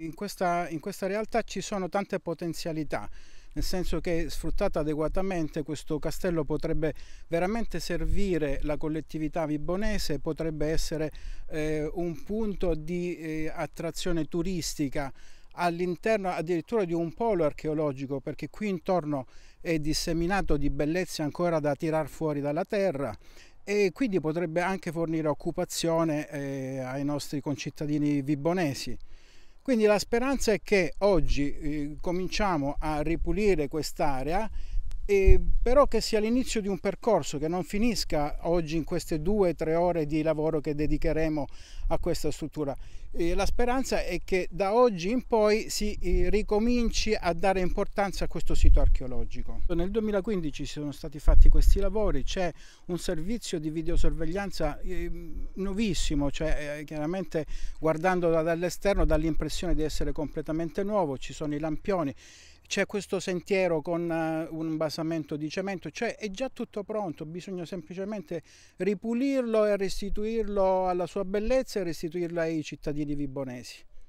In questa, in questa, realtà ci sono tante potenzialità, nel senso che sfruttata adeguatamente questo castello potrebbe veramente servire la collettività vibonese, potrebbe essere eh, un punto di eh, attrazione turistica all'interno addirittura di un polo archeologico, perché qui intorno è disseminato di bellezze ancora da tirar fuori dalla terra e quindi potrebbe anche fornire occupazione eh, ai nostri concittadini vibonesi. Quindi la speranza è che oggi eh, cominciamo a ripulire quest'area e ehm, però che sia l'inizio di un percorso che non finisca oggi in queste due o tre ore di lavoro che dedicheremo a questa struttura. E ehm, la speranza è che da oggi in poi si ehm, ricominci a dare importanza a questo sito archeologico. Nel 2015 sono stati fatti questi lavori, c'è un servizio di videosorveglianza nuovissimo, cioè eh, chiaramente guardando dall'esterno dà l'impressione di essere completamente nuovo, ci sono i lampioni, c'è questo sentiero con eh, un basilico versamento di cemento, cioè è già tutto pronto, bisogna semplicemente ripulirlo e restituirlo alla sua bellezza e restituirlo ai cittadini vibonesi.